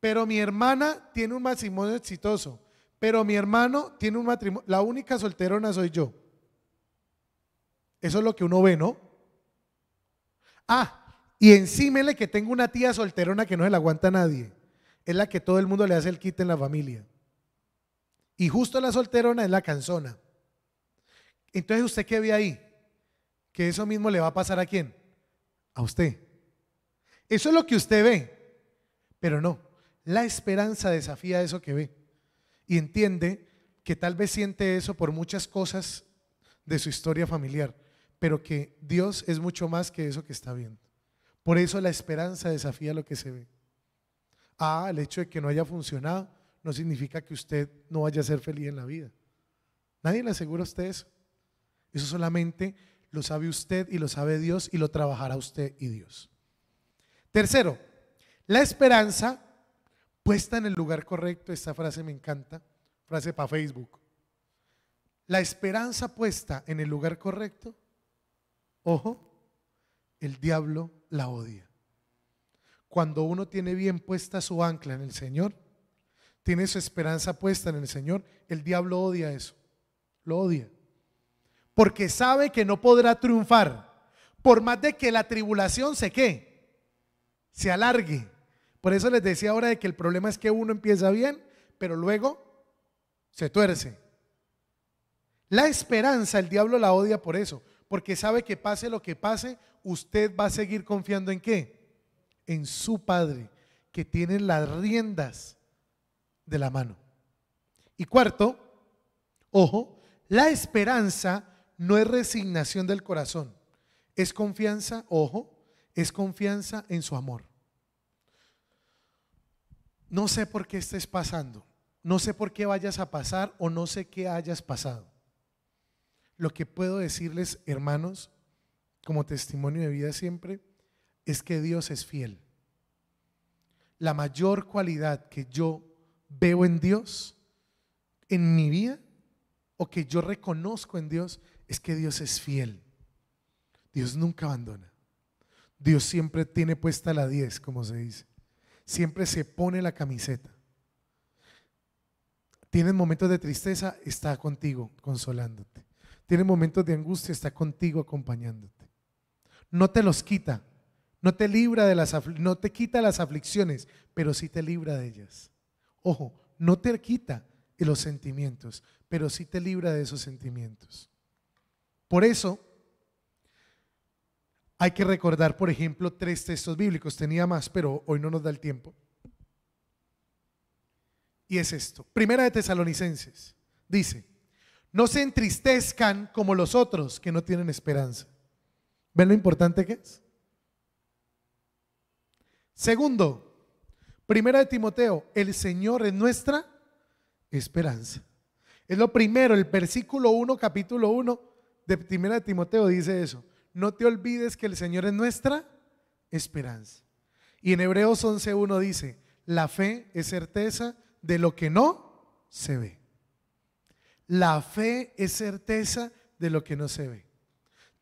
pero mi hermana tiene un matrimonio exitoso, pero mi hermano tiene un matrimonio, la única solterona soy yo. Eso es lo que uno ve, ¿no? Ah, y encímele que tengo una tía solterona que no se la aguanta a nadie. Es la que todo el mundo le hace el kit en la familia. Y justo la solterona es la canzona. Entonces, ¿usted qué ve ahí? que eso mismo le va a pasar a quién? A usted. Eso es lo que usted ve, pero no. La esperanza desafía eso que ve y entiende que tal vez siente eso por muchas cosas de su historia familiar, pero que Dios es mucho más que eso que está viendo. Por eso la esperanza desafía lo que se ve. Ah, el hecho de que no haya funcionado no significa que usted no vaya a ser feliz en la vida. Nadie le asegura a usted eso. Eso solamente lo sabe usted y lo sabe Dios y lo trabajará usted y Dios. Tercero, la esperanza puesta en el lugar correcto. Esta frase me encanta, frase para Facebook. La esperanza puesta en el lugar correcto, ojo, el diablo la odia. Cuando uno tiene bien puesta su ancla en el Señor, tiene su esperanza puesta en el Señor, el diablo odia eso, lo odia porque sabe que no podrá triunfar, por más de que la tribulación se qué, se alargue. Por eso les decía ahora de que el problema es que uno empieza bien, pero luego se tuerce. La esperanza, el diablo la odia por eso, porque sabe que pase lo que pase, usted va a seguir confiando en qué? En su Padre, que tiene las riendas de la mano. Y cuarto, ojo, la esperanza no es resignación del corazón, es confianza, ojo, es confianza en su amor. No sé por qué estés pasando, no sé por qué vayas a pasar o no sé qué hayas pasado. Lo que puedo decirles, hermanos, como testimonio de vida siempre, es que Dios es fiel. La mayor cualidad que yo veo en Dios, en mi vida, lo que yo reconozco en Dios es que Dios es fiel. Dios nunca abandona. Dios siempre tiene puesta la 10, como se dice. Siempre se pone la camiseta. Tienes momentos de tristeza, está contigo, consolándote. Tienes momentos de angustia, está contigo, acompañándote. No te los quita, no te libra de las no te quita las aflicciones, pero sí te libra de ellas. Ojo, no te quita los sentimientos, pero sí te libra de esos sentimientos. Por eso hay que recordar, por ejemplo, tres textos bíblicos. Tenía más, pero hoy no nos da el tiempo. Y es esto. Primera de Tesalonicenses. Dice, no se entristezcan como los otros que no tienen esperanza. ¿Ven lo importante que es? Segundo, primera de Timoteo, el Señor es nuestra esperanza. Es lo primero, el versículo 1, capítulo 1 de de Timoteo dice eso. No te olvides que el Señor es nuestra esperanza. Y en Hebreos 11.1 dice, la fe es certeza de lo que no se ve. La fe es certeza de lo que no se ve.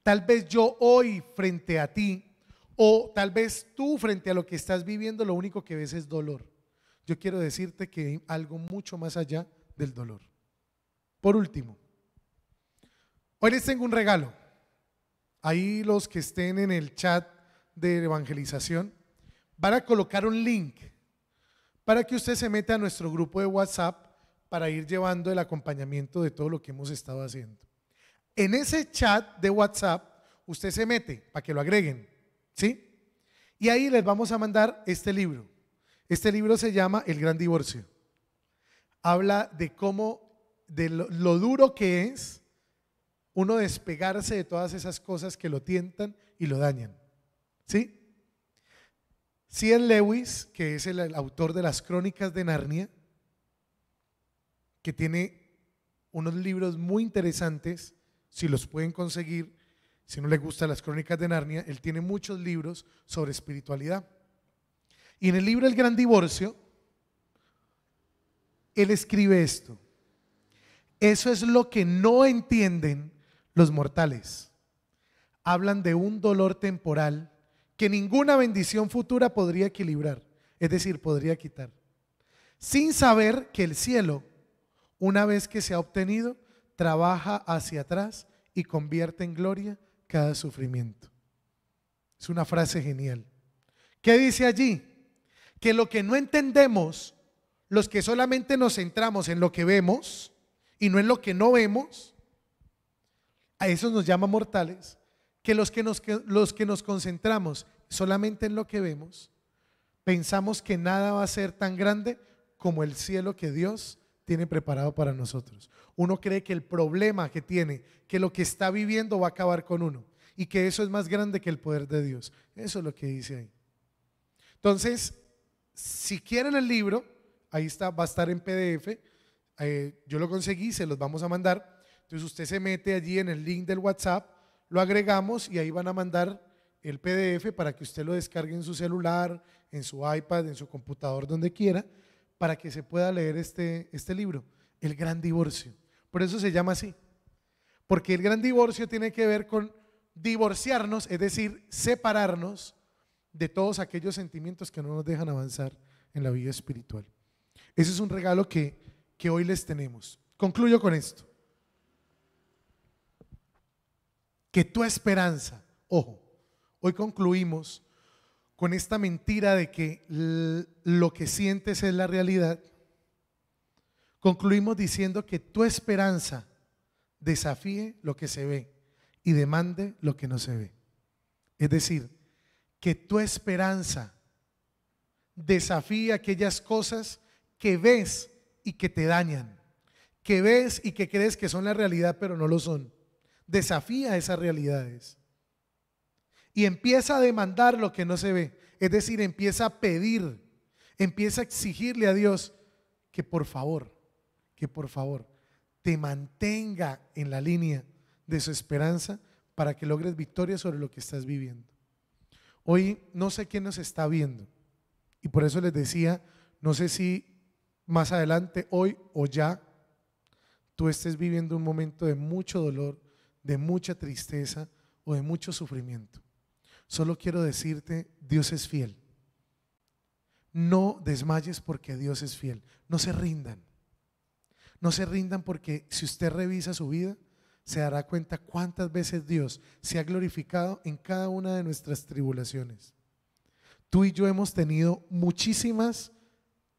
Tal vez yo hoy frente a ti, o tal vez tú frente a lo que estás viviendo, lo único que ves es dolor. Yo quiero decirte que hay algo mucho más allá del dolor. Por último, hoy les tengo un regalo. Ahí los que estén en el chat de evangelización van a colocar un link para que usted se meta a nuestro grupo de WhatsApp para ir llevando el acompañamiento de todo lo que hemos estado haciendo. En ese chat de WhatsApp usted se mete para que lo agreguen, ¿sí? Y ahí les vamos a mandar este libro. Este libro se llama El Gran Divorcio. Habla de cómo de lo, duro que es uno despegarse de todas esas cosas que lo tientan y lo dañan. ¿Sí? Cien Lewis, que es el, el autor de las crónicas de Narnia, que tiene unos libros muy interesantes, si los pueden conseguir, si no les gustan las crónicas de Narnia, él tiene muchos libros sobre espiritualidad. Y en el libro El Gran Divorcio, él escribe esto. Eso es lo que no entienden los mortales. Hablan de un dolor temporal que ninguna bendición futura podría equilibrar, es decir, podría quitar, sin saber que el cielo, una vez que se ha obtenido, trabaja hacia atrás y convierte en gloria cada sufrimiento. Es una frase genial. ¿Qué dice allí? Que lo que no entendemos, los que solamente nos centramos en lo que vemos, y no en lo que no vemos, a eso nos llama mortales, que los que, nos, que los que nos concentramos solamente en lo que vemos, pensamos que nada va a ser tan grande como el cielo que Dios tiene preparado para nosotros. Uno cree que el problema que tiene, que lo que está viviendo va a acabar con uno y que eso es más grande que el poder de Dios. Eso es lo que dice ahí. Entonces, si quieren el libro, ahí está, va a estar en PDF. Eh, yo lo conseguí, se los vamos a mandar. Entonces usted se mete allí en el link del WhatsApp, lo agregamos y ahí van a mandar el PDF para que usted lo descargue en su celular, en su iPad, en su computador, donde quiera, para que se pueda leer este, este libro, El Gran Divorcio. Por eso se llama así. Porque el gran divorcio tiene que ver con divorciarnos, es decir, separarnos de todos aquellos sentimientos que no nos dejan avanzar en la vida espiritual. Ese es un regalo que que hoy les tenemos. Concluyo con esto. Que tu esperanza, ojo, hoy concluimos con esta mentira de que lo que sientes es la realidad. Concluimos diciendo que tu esperanza desafíe lo que se ve y demande lo que no se ve. Es decir, que tu esperanza desafíe aquellas cosas que ves y que te dañan, que ves y que crees que son la realidad, pero no lo son. Desafía esas realidades. Y empieza a demandar lo que no se ve. Es decir, empieza a pedir, empieza a exigirle a Dios que por favor, que por favor, te mantenga en la línea de su esperanza para que logres victoria sobre lo que estás viviendo. Hoy no sé quién nos está viendo. Y por eso les decía, no sé si más adelante, hoy o ya, tú estés viviendo un momento de mucho dolor, de mucha tristeza o de mucho sufrimiento. Solo quiero decirte, Dios es fiel. No desmayes porque Dios es fiel. No se rindan. No se rindan porque si usted revisa su vida, se dará cuenta cuántas veces Dios se ha glorificado en cada una de nuestras tribulaciones. Tú y yo hemos tenido muchísimas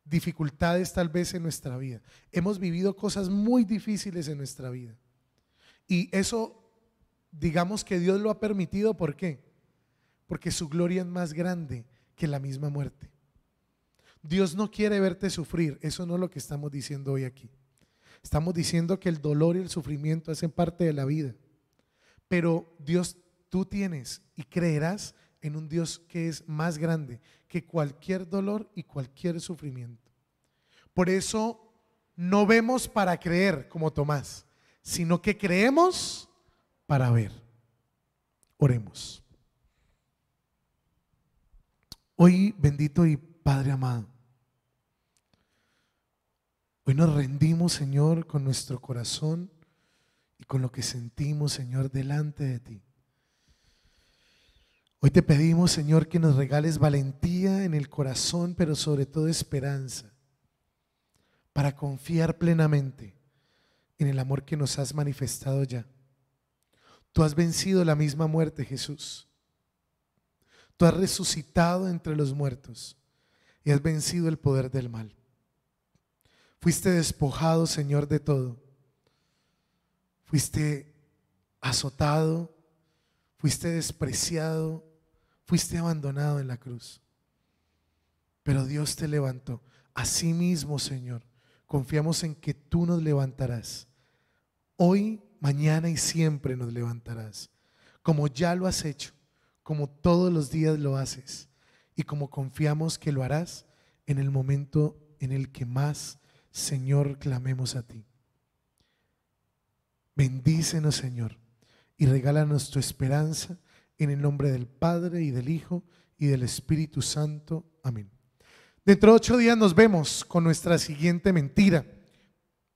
dificultades tal vez en nuestra vida. Hemos vivido cosas muy difíciles en nuestra vida. Y eso, digamos que Dios lo ha permitido, ¿por qué? Porque su gloria es más grande que la misma muerte. Dios no quiere verte sufrir, eso no es lo que estamos diciendo hoy aquí. Estamos diciendo que el dolor y el sufrimiento hacen parte de la vida. Pero Dios, tú tienes y creerás en un Dios que es más grande que cualquier dolor y cualquier sufrimiento. Por eso no vemos para creer como Tomás, sino que creemos para ver. Oremos. Hoy, bendito y Padre amado, hoy nos rendimos, Señor, con nuestro corazón y con lo que sentimos, Señor, delante de ti. Hoy te pedimos, Señor, que nos regales valentía en el corazón, pero sobre todo esperanza, para confiar plenamente en el amor que nos has manifestado ya. Tú has vencido la misma muerte, Jesús. Tú has resucitado entre los muertos y has vencido el poder del mal. Fuiste despojado, Señor, de todo. Fuiste azotado, fuiste despreciado, Fuiste abandonado en la cruz. Pero Dios te levantó. mismo Señor, confiamos en que tú nos levantarás. Hoy, mañana y siempre nos levantarás. Como ya lo has hecho, como todos los días lo haces y como confiamos que lo harás en el momento en el que más, Señor, clamemos a ti. Bendícenos, Señor, y regálanos tu esperanza en el nombre del Padre y del Hijo y del Espíritu Santo. Amén. Dentro de ocho días nos vemos con nuestra siguiente mentira.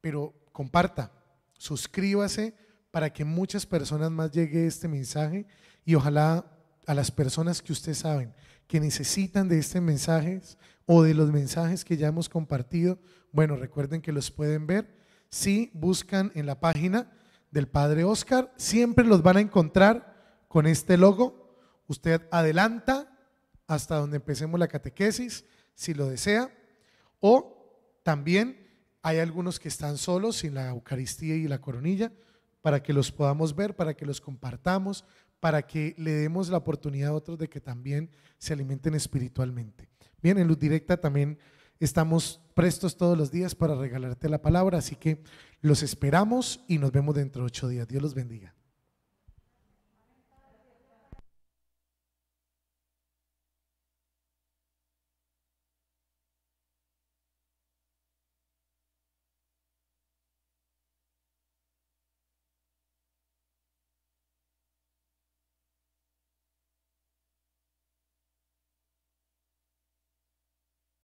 Pero comparta, suscríbase para que muchas personas más llegue este mensaje y ojalá a las personas que usted saben que necesitan de este mensaje o de los mensajes que ya hemos compartido, bueno, recuerden que los pueden ver si buscan en la página del Padre Oscar, siempre los van a encontrar con este logo, usted adelanta hasta donde empecemos la catequesis, si lo desea, o también hay algunos que están solos sin la Eucaristía y la coronilla, para que los podamos ver, para que los compartamos, para que le demos la oportunidad a otros de que también se alimenten espiritualmente. Bien, en Luz Directa también estamos prestos todos los días para regalarte la palabra, así que los esperamos y nos vemos dentro de ocho días. Dios los bendiga.